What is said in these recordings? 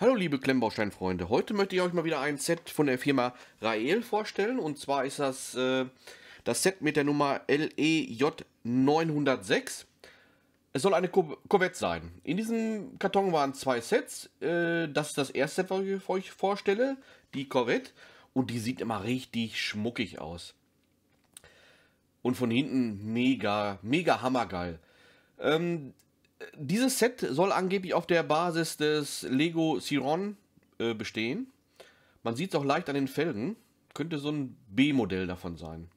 Hallo liebe Klemmbausteinfreunde, heute möchte ich euch mal wieder ein Set von der Firma Rael vorstellen und zwar ist das äh, das Set mit der Nummer LEJ906. Es soll eine Corvette sein. In diesem Karton waren zwei Sets, äh, das ist das erste was ich euch vorstelle, die Corvette und die sieht immer richtig schmuckig aus. Und von hinten mega, mega hammergeil. Ähm, dieses Set soll angeblich auf der Basis des Lego Ciron äh, bestehen. Man sieht es auch leicht an den Felgen. Könnte so ein B-Modell davon sein.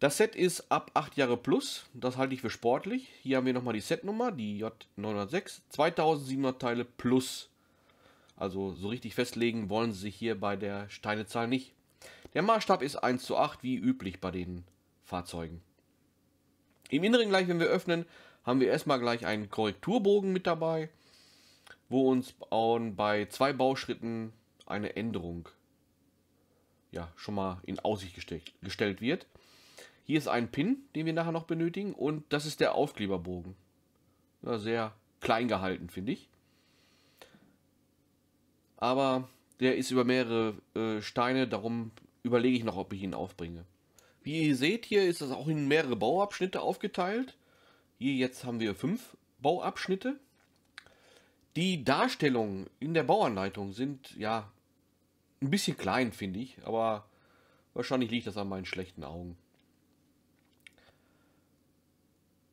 Das Set ist ab 8 Jahre plus. Das halte ich für sportlich. Hier haben wir nochmal die Setnummer, die J906. 2700 Teile plus. Also so richtig festlegen wollen sie sich hier bei der Steinezahl nicht. Der Maßstab ist 1 zu 8, wie üblich bei den Fahrzeugen. Im Inneren gleich, wenn wir öffnen, haben wir erstmal gleich einen Korrekturbogen mit dabei, wo uns bei zwei Bauschritten eine Änderung ja, schon mal in Aussicht gestellt wird. Hier ist ein Pin, den wir nachher noch benötigen und das ist der Aufkleberbogen. Ja, sehr klein gehalten, finde ich. Aber der ist über mehrere äh, Steine, darum überlege ich noch, ob ich ihn aufbringe. Wie ihr seht, hier ist es auch in mehrere Bauabschnitte aufgeteilt. Hier jetzt haben wir fünf Bauabschnitte. Die Darstellungen in der Bauanleitung sind ja ein bisschen klein, finde ich, aber wahrscheinlich liegt das an meinen schlechten Augen.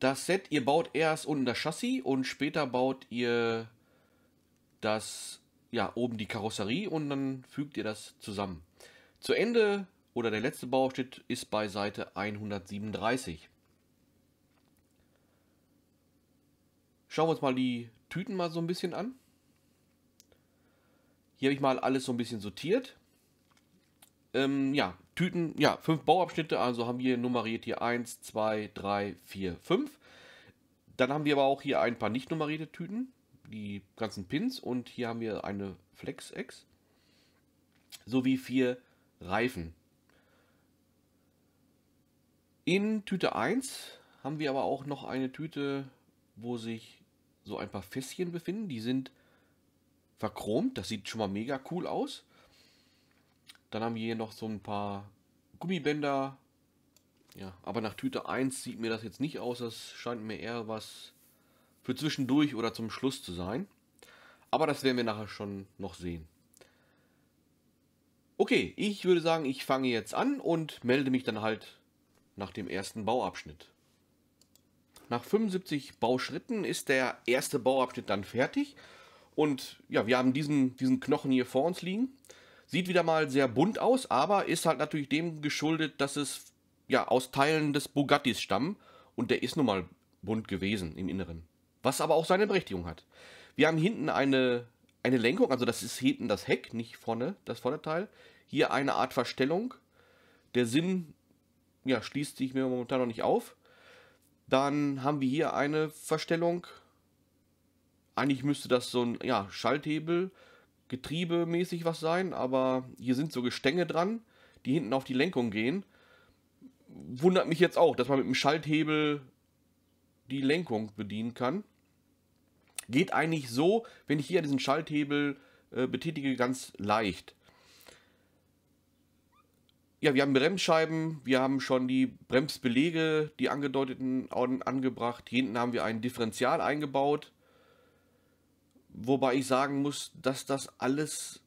Das Set, ihr baut erst unten das Chassis und später baut ihr das, ja, oben die Karosserie und dann fügt ihr das zusammen. Zu Ende oder der letzte Bauabschnitt ist bei Seite 137. Schauen wir uns mal die Tüten mal so ein bisschen an. Hier habe ich mal alles so ein bisschen sortiert. Ähm, ja, Tüten, ja, fünf Bauabschnitte, also haben wir nummeriert hier 1, 2, 3, 4, 5. Dann haben wir aber auch hier ein paar nicht nummerierte Tüten, die ganzen Pins und hier haben wir eine flex ex sowie vier Reifen. In Tüte 1 haben wir aber auch noch eine Tüte, wo sich so ein paar Fässchen befinden. Die sind verchromt, das sieht schon mal mega cool aus. Dann haben wir hier noch so ein paar Gummibänder. Ja, aber nach Tüte 1 sieht mir das jetzt nicht aus. Das scheint mir eher was für zwischendurch oder zum Schluss zu sein. Aber das werden wir nachher schon noch sehen. Okay, ich würde sagen, ich fange jetzt an und melde mich dann halt nach dem ersten Bauabschnitt. Nach 75 Bauschritten ist der erste Bauabschnitt dann fertig. Und ja, wir haben diesen, diesen Knochen hier vor uns liegen. Sieht wieder mal sehr bunt aus, aber ist halt natürlich dem geschuldet, dass es ja aus Teilen des Bugattis stammt. Und der ist nun mal bunt gewesen im Inneren. Was aber auch seine Berechtigung hat. Wir haben hinten eine, eine Lenkung, also das ist hinten das Heck, nicht vorne das Vorderteil. Hier eine Art Verstellung. Der Sinn ja, schließt sich mir momentan noch nicht auf. Dann haben wir hier eine Verstellung. Eigentlich müsste das so ein ja, Schalthebel, Getriebemäßig was sein, aber hier sind so Gestänge dran, die hinten auf die Lenkung gehen. Wundert mich jetzt auch, dass man mit dem Schalthebel die Lenkung bedienen kann. Geht eigentlich so, wenn ich hier diesen Schalthebel äh, betätige, ganz leicht. Ja, wir haben Bremsscheiben, wir haben schon die Bremsbelege, die angedeuteten, angebracht. Hier hinten haben wir ein Differential eingebaut. Wobei ich sagen muss, dass das alles,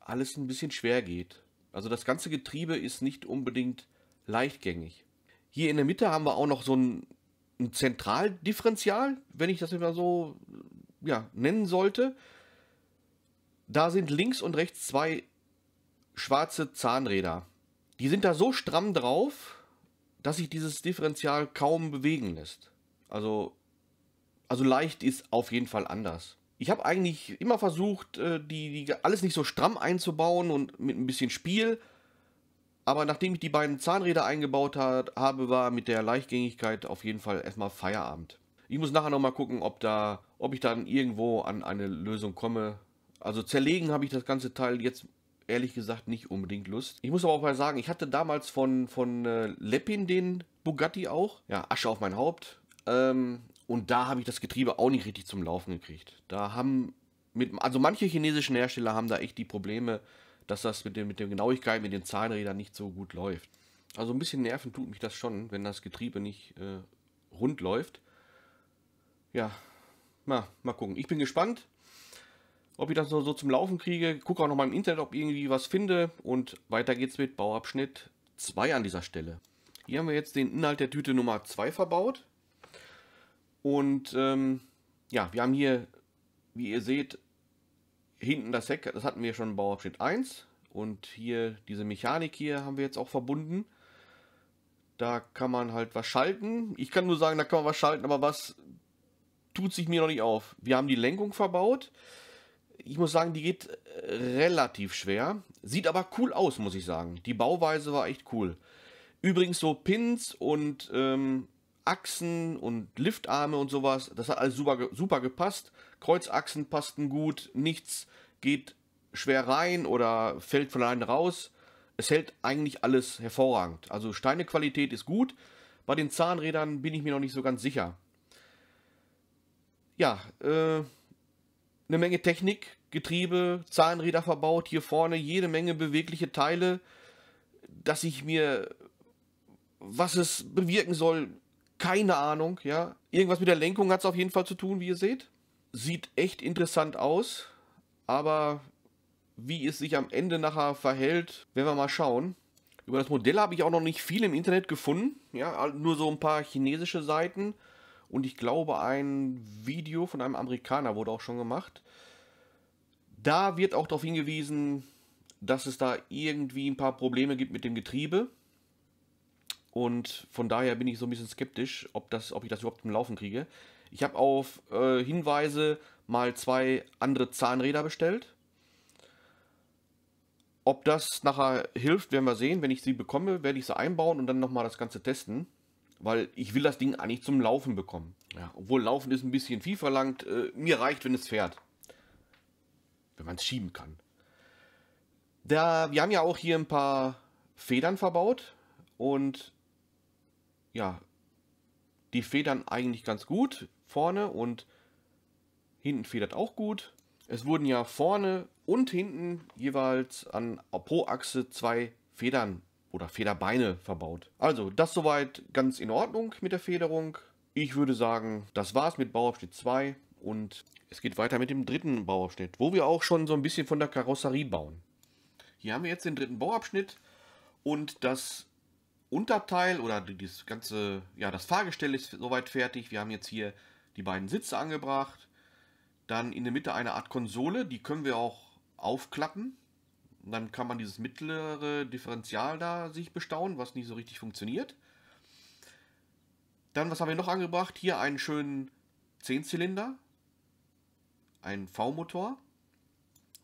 alles ein bisschen schwer geht. Also das ganze Getriebe ist nicht unbedingt leichtgängig. Hier in der Mitte haben wir auch noch so ein, ein Zentraldifferential, wenn ich das immer so ja, nennen sollte. Da sind links und rechts zwei schwarze Zahnräder. Die sind da so stramm drauf, dass sich dieses Differential kaum bewegen lässt. Also, also leicht ist auf jeden Fall anders. Ich habe eigentlich immer versucht, äh, die, die, alles nicht so stramm einzubauen und mit ein bisschen Spiel. Aber nachdem ich die beiden Zahnräder eingebaut hat, habe, war mit der Leichtgängigkeit auf jeden Fall erstmal Feierabend. Ich muss nachher nochmal gucken, ob, da, ob ich dann irgendwo an eine Lösung komme. Also zerlegen habe ich das ganze Teil jetzt ehrlich gesagt nicht unbedingt Lust. Ich muss aber auch mal sagen, ich hatte damals von, von äh, Leppin den Bugatti auch. Ja, Asche auf mein Haupt. Ähm, und da habe ich das Getriebe auch nicht richtig zum Laufen gekriegt. Da haben mit, also manche chinesischen Hersteller haben da echt die Probleme, dass das mit, dem, mit der Genauigkeit, mit den Zahnrädern nicht so gut läuft. Also ein bisschen nerven tut mich das schon, wenn das Getriebe nicht äh, rund läuft. Ja, mal, mal gucken. Ich bin gespannt ob ich das so, so zum Laufen kriege. Gucke auch noch mal im Internet, ob ich irgendwie was finde. Und weiter geht's mit Bauabschnitt 2 an dieser Stelle. Hier haben wir jetzt den Inhalt der Tüte Nummer 2 verbaut. Und ähm, ja, wir haben hier, wie ihr seht, hinten das Heck, das hatten wir schon im Bauabschnitt 1. Und hier diese Mechanik hier haben wir jetzt auch verbunden. Da kann man halt was schalten. Ich kann nur sagen, da kann man was schalten, aber was tut sich mir noch nicht auf. Wir haben die Lenkung verbaut ich muss sagen, die geht äh, relativ schwer. Sieht aber cool aus, muss ich sagen. Die Bauweise war echt cool. Übrigens so Pins und ähm, Achsen und Liftarme und sowas, das hat alles super, super gepasst. Kreuzachsen passten gut, nichts geht schwer rein oder fällt von allein raus. Es hält eigentlich alles hervorragend. Also Steinequalität ist gut. Bei den Zahnrädern bin ich mir noch nicht so ganz sicher. Ja, äh, eine Menge Technik, Getriebe, Zahnräder verbaut, hier vorne jede Menge bewegliche Teile, dass ich mir, was es bewirken soll, keine Ahnung, ja. Irgendwas mit der Lenkung hat es auf jeden Fall zu tun, wie ihr seht. Sieht echt interessant aus, aber wie es sich am Ende nachher verhält, werden wir mal schauen. Über das Modell habe ich auch noch nicht viel im Internet gefunden, ja, nur so ein paar chinesische Seiten. Und ich glaube, ein Video von einem Amerikaner wurde auch schon gemacht. Da wird auch darauf hingewiesen, dass es da irgendwie ein paar Probleme gibt mit dem Getriebe. Und von daher bin ich so ein bisschen skeptisch, ob, das, ob ich das überhaupt im Laufen kriege. Ich habe auf äh, Hinweise mal zwei andere Zahnräder bestellt. Ob das nachher hilft, werden wir sehen. Wenn ich sie bekomme, werde ich sie einbauen und dann nochmal das Ganze testen weil ich will das Ding eigentlich zum Laufen bekommen. Ja. Obwohl Laufen ist ein bisschen viel verlangt. Äh, mir reicht, wenn es fährt. Wenn man es schieben kann. Da, wir haben ja auch hier ein paar Federn verbaut und ja, die Federn eigentlich ganz gut. Vorne und hinten federt auch gut. Es wurden ja vorne und hinten jeweils an pro Achse zwei Federn oder Federbeine verbaut. Also, das soweit ganz in Ordnung mit der Federung. Ich würde sagen, das war's mit Bauabschnitt 2 und es geht weiter mit dem dritten Bauabschnitt, wo wir auch schon so ein bisschen von der Karosserie bauen. Hier haben wir jetzt den dritten Bauabschnitt und das Unterteil oder das ganze, ja, das Fahrgestell ist soweit fertig. Wir haben jetzt hier die beiden Sitze angebracht. Dann in der Mitte eine Art Konsole, die können wir auch aufklappen. Und dann kann man dieses mittlere Differential da sich bestaunen, was nicht so richtig funktioniert. Dann, was haben wir noch angebracht? Hier einen schönen 10-Zylinder, einen V-Motor.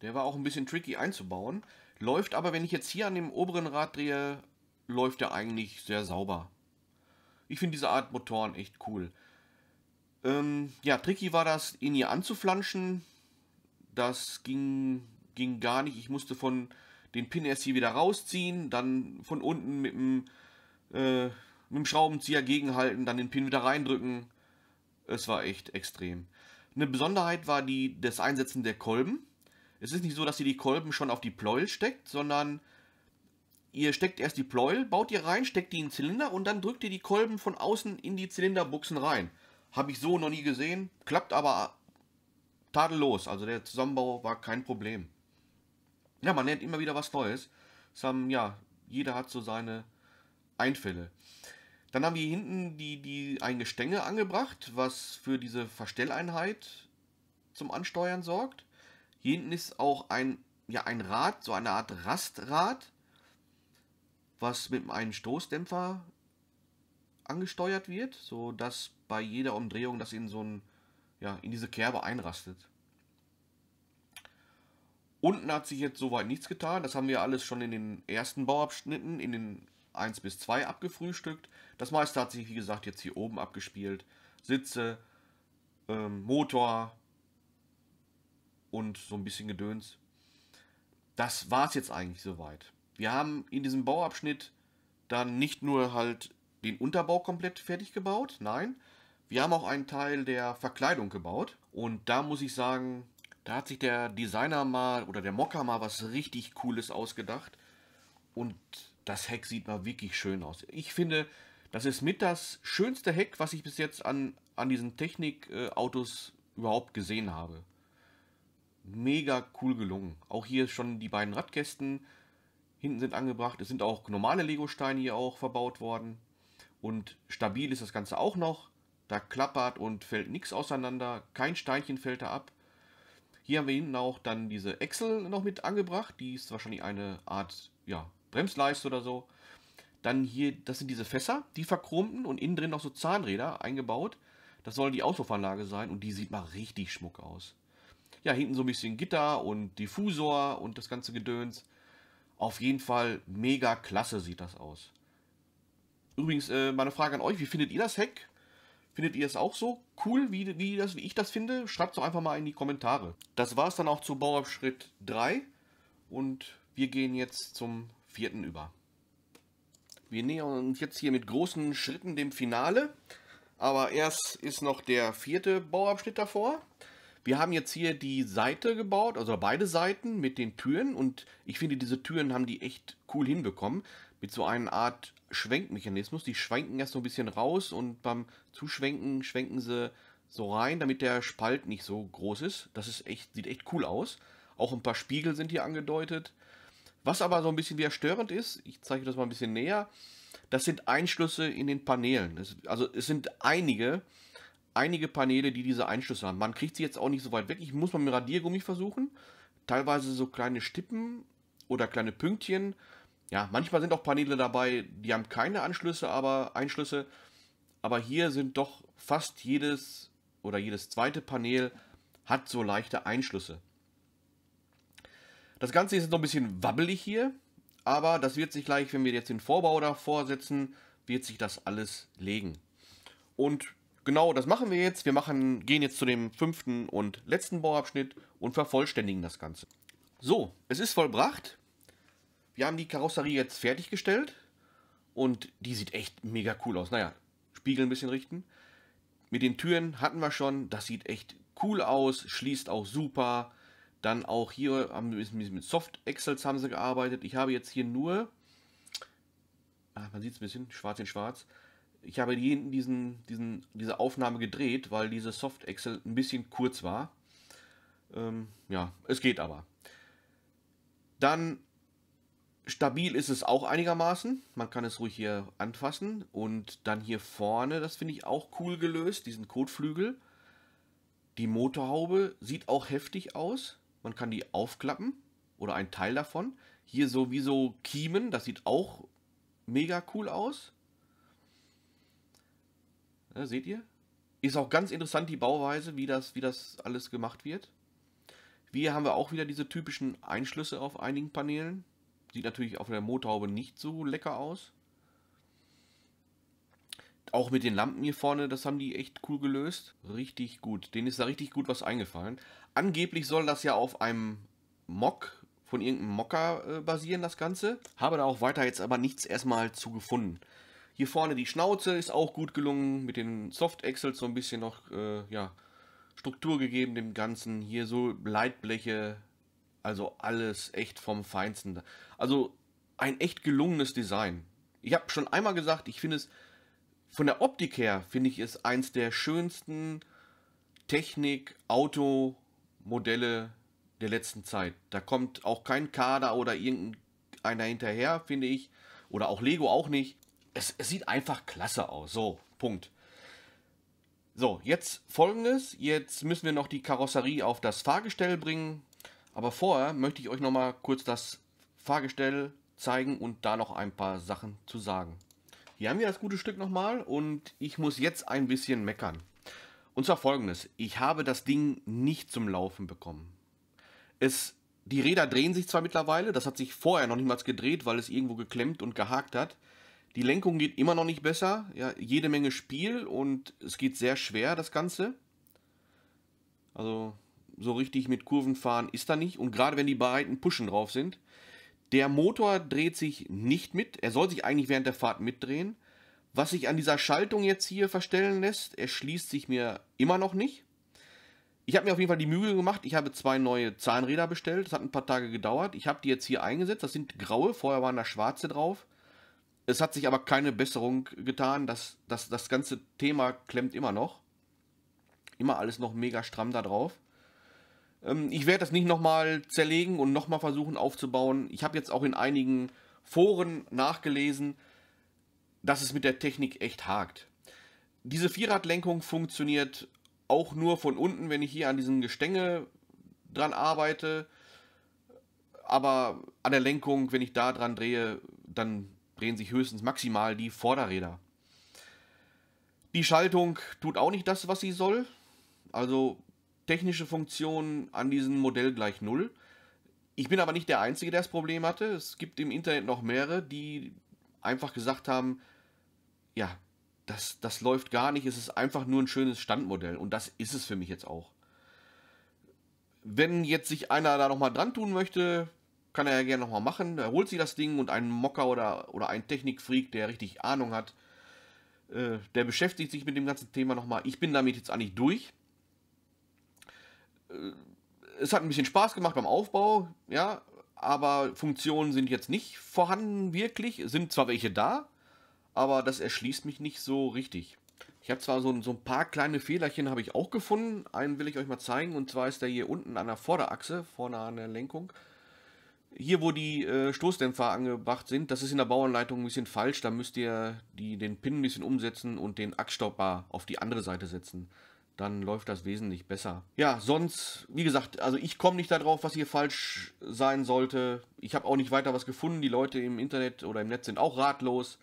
Der war auch ein bisschen tricky einzubauen. Läuft aber, wenn ich jetzt hier an dem oberen Rad drehe, läuft er eigentlich sehr sauber. Ich finde diese Art Motoren echt cool. Ähm, ja, tricky war das, ihn hier anzuflanschen. Das ging ging gar nicht. Ich musste von den Pin erst hier wieder rausziehen, dann von unten mit dem, äh, mit dem Schraubenzieher gegenhalten, dann den Pin wieder reindrücken. Es war echt extrem. Eine Besonderheit war die, das Einsetzen der Kolben. Es ist nicht so, dass ihr die Kolben schon auf die Pleuel steckt, sondern ihr steckt erst die Pleuel, baut ihr rein, steckt die in den Zylinder und dann drückt ihr die Kolben von außen in die Zylinderbuchsen rein. Habe ich so noch nie gesehen, klappt aber tadellos. Also der Zusammenbau war kein Problem ja, man lernt immer wieder was Neues. Haben, ja, jeder hat so seine Einfälle. Dann haben wir hier hinten die, die, ein Gestänge angebracht, was für diese Verstelleinheit zum Ansteuern sorgt. Hier hinten ist auch ein, ja, ein Rad, so eine Art Rastrad, was mit einem Stoßdämpfer angesteuert wird, sodass bei jeder Umdrehung das in so ein, ja, in diese Kerbe einrastet. Unten hat sich jetzt soweit nichts getan. Das haben wir alles schon in den ersten Bauabschnitten, in den 1 bis 2 abgefrühstückt. Das meiste hat sich, wie gesagt, jetzt hier oben abgespielt. Sitze, ähm, Motor und so ein bisschen Gedöns. Das war es jetzt eigentlich soweit. Wir haben in diesem Bauabschnitt dann nicht nur halt den Unterbau komplett fertig gebaut, nein, wir haben auch einen Teil der Verkleidung gebaut. Und da muss ich sagen, da hat sich der Designer mal oder der Mocker mal was richtig Cooles ausgedacht. Und das Heck sieht mal wirklich schön aus. Ich finde, das ist mit das schönste Heck, was ich bis jetzt an, an diesen Technikautos äh, überhaupt gesehen habe. Mega cool gelungen. Auch hier schon die beiden Radkästen hinten sind angebracht. Es sind auch normale Lego-Steine hier auch verbaut worden. Und stabil ist das Ganze auch noch. Da klappert und fällt nichts auseinander. Kein Steinchen fällt da ab. Hier haben wir hinten auch dann diese Excel noch mit angebracht. Die ist wahrscheinlich eine Art ja, Bremsleiste oder so. Dann hier, das sind diese Fässer, die verchromten und innen drin noch so Zahnräder eingebaut. Das soll die Auspuffanlage sein und die sieht mal richtig schmuck aus. Ja, hinten so ein bisschen Gitter und Diffusor und das ganze Gedöns. Auf jeden Fall mega klasse sieht das aus. Übrigens, äh, meine Frage an euch, wie findet ihr das Heck? Findet ihr es auch so cool, wie, wie, das, wie ich das finde? Schreibt es doch einfach mal in die Kommentare. Das war es dann auch zu Bauabschritt 3 und wir gehen jetzt zum vierten über. Wir nähern uns jetzt hier mit großen Schritten dem Finale, aber erst ist noch der vierte Bauabschnitt davor. Wir haben jetzt hier die Seite gebaut, also beide Seiten mit den Türen und ich finde, diese Türen haben die echt cool hinbekommen mit so einer Art Schwenkmechanismus. Die schwenken erst so ein bisschen raus und beim Zuschwenken schwenken sie so rein, damit der Spalt nicht so groß ist. Das ist echt, sieht echt cool aus. Auch ein paar Spiegel sind hier angedeutet. Was aber so ein bisschen wieder störend ist, ich zeige das mal ein bisschen näher, das sind Einschlüsse in den Paneelen. Es, also es sind einige, einige Paneele, die diese Einschlüsse haben. Man kriegt sie jetzt auch nicht so weit weg. Ich muss mal mit Radiergummi versuchen. Teilweise so kleine Stippen oder kleine Pünktchen ja, manchmal sind auch Paneele dabei, die haben keine Anschlüsse, aber Einschlüsse. Aber hier sind doch fast jedes oder jedes zweite Panel hat so leichte Einschlüsse. Das Ganze ist noch ein bisschen wabbelig hier, aber das wird sich gleich, wenn wir jetzt den Vorbau davor setzen, wird sich das alles legen. Und genau das machen wir jetzt. Wir machen, gehen jetzt zu dem fünften und letzten Bauabschnitt und vervollständigen das Ganze. So, es ist vollbracht. Wir haben die Karosserie jetzt fertiggestellt und die sieht echt mega cool aus. Naja, Spiegel ein bisschen richten. Mit den Türen hatten wir schon, das sieht echt cool aus, schließt auch super. Dann auch hier haben wir mit Soft-Excels haben sie gearbeitet. Ich habe jetzt hier nur, ach, man sieht es ein bisschen, schwarz in schwarz. Ich habe hier hinten diesen, diesen, diese Aufnahme gedreht, weil diese Soft-Excel ein bisschen kurz war. Ähm, ja, es geht aber. Dann Stabil ist es auch einigermaßen. Man kann es ruhig hier anfassen. Und dann hier vorne, das finde ich auch cool gelöst, diesen Kotflügel. Die Motorhaube sieht auch heftig aus. Man kann die aufklappen oder ein Teil davon. Hier sowieso Kiemen, das sieht auch mega cool aus. Ja, seht ihr? Ist auch ganz interessant die Bauweise, wie das, wie das alles gemacht wird. Hier haben wir auch wieder diese typischen Einschlüsse auf einigen Paneelen. Sieht natürlich auf der Motorhaube nicht so lecker aus. Auch mit den Lampen hier vorne, das haben die echt cool gelöst. Richtig gut. Denen ist da richtig gut was eingefallen. Angeblich soll das ja auf einem Mock von irgendeinem Mocker äh, basieren, das Ganze. Habe da auch weiter jetzt aber nichts erstmal zu gefunden. Hier vorne die Schnauze ist auch gut gelungen, mit den soft Axels so ein bisschen noch äh, ja, Struktur gegeben dem Ganzen. Hier so Leitbleche, also alles echt vom Feinsten. Also ein echt gelungenes Design. Ich habe schon einmal gesagt, ich finde es von der Optik her, finde ich es eins der schönsten Technik-Auto-Modelle der letzten Zeit. Da kommt auch kein Kader oder irgendeiner hinterher, finde ich. Oder auch Lego auch nicht. Es, es sieht einfach klasse aus. So, Punkt. So, jetzt folgendes. Jetzt müssen wir noch die Karosserie auf das Fahrgestell bringen. Aber vorher möchte ich euch nochmal kurz das Fahrgestell zeigen und da noch ein paar Sachen zu sagen. Hier haben wir das gute Stück nochmal und ich muss jetzt ein bisschen meckern. Und zwar folgendes, ich habe das Ding nicht zum Laufen bekommen. Es, die Räder drehen sich zwar mittlerweile, das hat sich vorher noch niemals gedreht, weil es irgendwo geklemmt und gehakt hat. Die Lenkung geht immer noch nicht besser, ja, jede Menge Spiel und es geht sehr schwer das Ganze. Also so richtig mit Kurven fahren ist da nicht. Und gerade wenn die breiten Pushen drauf sind, der Motor dreht sich nicht mit. Er soll sich eigentlich während der Fahrt mitdrehen. Was sich an dieser Schaltung jetzt hier verstellen lässt, erschließt sich mir immer noch nicht. Ich habe mir auf jeden Fall die Mühe gemacht. Ich habe zwei neue Zahnräder bestellt. Das hat ein paar Tage gedauert. Ich habe die jetzt hier eingesetzt. Das sind graue. Vorher waren da schwarze drauf. Es hat sich aber keine Besserung getan. Das, das, das ganze Thema klemmt immer noch. Immer alles noch mega stramm da drauf. Ähm, ich werde das nicht nochmal zerlegen und nochmal versuchen aufzubauen. Ich habe jetzt auch in einigen Foren nachgelesen, dass es mit der Technik echt hakt. Diese Vierradlenkung funktioniert auch nur von unten, wenn ich hier an diesem Gestänge dran arbeite. Aber an der Lenkung, wenn ich da dran drehe, dann drehen sich höchstens maximal die Vorderräder. Die Schaltung tut auch nicht das, was sie soll. Also technische Funktionen an diesem Modell gleich null. Ich bin aber nicht der Einzige, der das Problem hatte. Es gibt im Internet noch mehrere, die einfach gesagt haben, ja, das, das läuft gar nicht, es ist einfach nur ein schönes Standmodell und das ist es für mich jetzt auch. Wenn jetzt sich einer da nochmal dran tun möchte, kann er ja gerne nochmal machen. Er holt sich das Ding und ein Mocker oder, oder ein Technikfreak, der richtig Ahnung hat, äh, der beschäftigt sich mit dem ganzen Thema nochmal. Ich bin damit jetzt eigentlich durch es hat ein bisschen Spaß gemacht beim Aufbau, ja, aber Funktionen sind jetzt nicht vorhanden wirklich, Es sind zwar welche da, aber das erschließt mich nicht so richtig. Ich habe zwar so ein, so, ein paar kleine Fehlerchen habe ich auch gefunden, einen will ich euch mal zeigen und zwar ist der hier unten an der Vorderachse, vorne an der Lenkung. Hier, wo die äh, Stoßdämpfer angebracht sind, das ist in der Bauanleitung ein bisschen falsch, da müsst ihr die, den Pin ein bisschen umsetzen und den Achsstopper auf die andere Seite setzen dann läuft das wesentlich besser. Ja, sonst, wie gesagt, also ich komme nicht darauf, was hier falsch sein sollte. Ich habe auch nicht weiter was gefunden. Die Leute im Internet oder im Netz sind auch ratlos.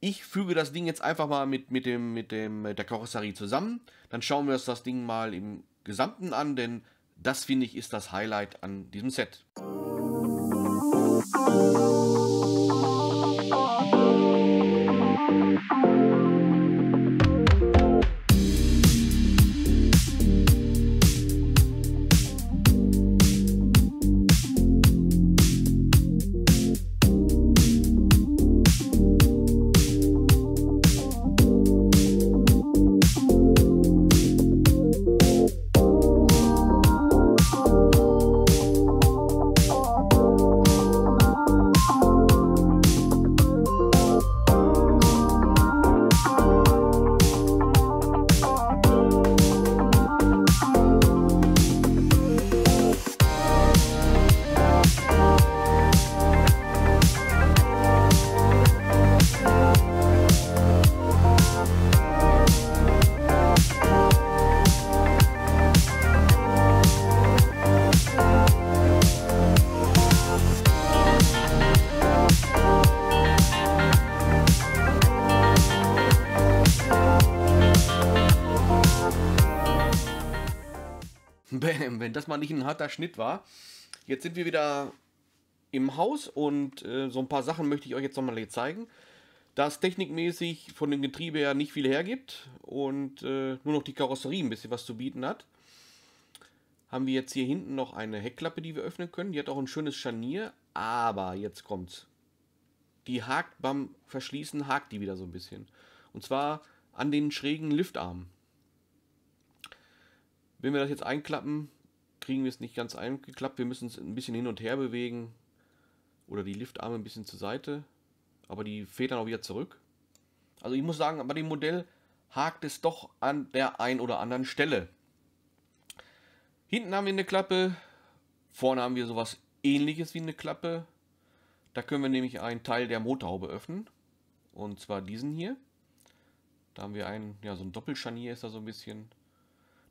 Ich füge das Ding jetzt einfach mal mit, mit, dem, mit, dem, mit der Karosserie zusammen. Dann schauen wir uns das Ding mal im Gesamten an, denn das, finde ich, ist das Highlight an diesem Set. Musik mal nicht ein harter Schnitt war. Jetzt sind wir wieder im Haus und äh, so ein paar Sachen möchte ich euch jetzt nochmal hier zeigen. Da es technikmäßig von dem Getriebe her nicht viel hergibt und äh, nur noch die Karosserie ein bisschen was zu bieten hat, haben wir jetzt hier hinten noch eine Heckklappe, die wir öffnen können. Die hat auch ein schönes Scharnier, aber jetzt kommt's. Die hakt beim Verschließen, hakt die wieder so ein bisschen. Und zwar an den schrägen Liftarmen. Wenn wir das jetzt einklappen, kriegen wir es nicht ganz eingeklappt. Wir müssen es ein bisschen hin und her bewegen oder die Liftarme ein bisschen zur Seite, aber die federn auch wieder zurück. Also ich muss sagen, bei dem Modell hakt es doch an der ein oder anderen Stelle. Hinten haben wir eine Klappe, vorne haben wir sowas ähnliches wie eine Klappe. Da können wir nämlich einen Teil der Motorhaube öffnen. Und zwar diesen hier. Da haben wir einen, ja, so ein Doppelscharnier ist da so ein bisschen.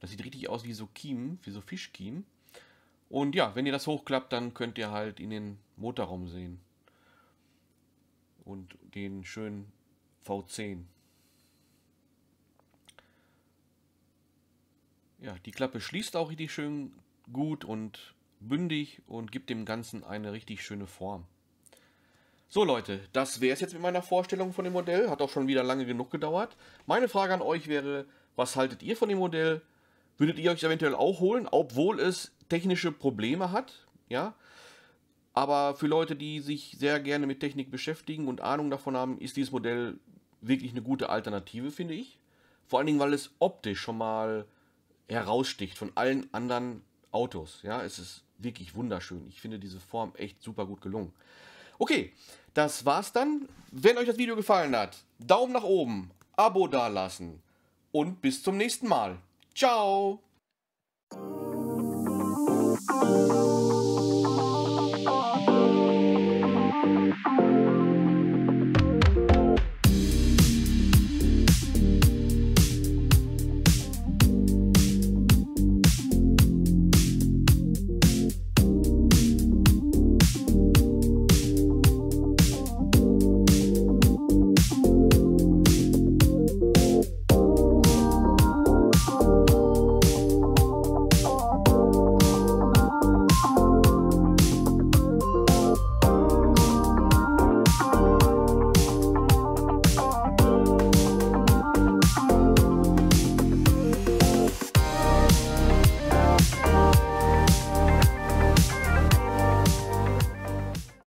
Das sieht richtig aus wie so Kiemen, wie so Fischkiemen. Und ja, wenn ihr das hochklappt, dann könnt ihr halt in den Motorraum sehen. Und den schönen V10. Ja, die Klappe schließt auch richtig schön gut und bündig und gibt dem Ganzen eine richtig schöne Form. So Leute, das wäre es jetzt mit meiner Vorstellung von dem Modell. Hat auch schon wieder lange genug gedauert. Meine Frage an euch wäre, was haltet ihr von dem Modell? würdet ihr euch eventuell auch holen, obwohl es technische Probleme hat, ja. Aber für Leute, die sich sehr gerne mit Technik beschäftigen und Ahnung davon haben, ist dieses Modell wirklich eine gute Alternative, finde ich. Vor allen Dingen, weil es optisch schon mal heraussticht von allen anderen Autos. Ja, es ist wirklich wunderschön. Ich finde diese Form echt super gut gelungen. Okay, das war's dann. Wenn euch das Video gefallen hat, Daumen nach oben, Abo dalassen und bis zum nächsten Mal. 招。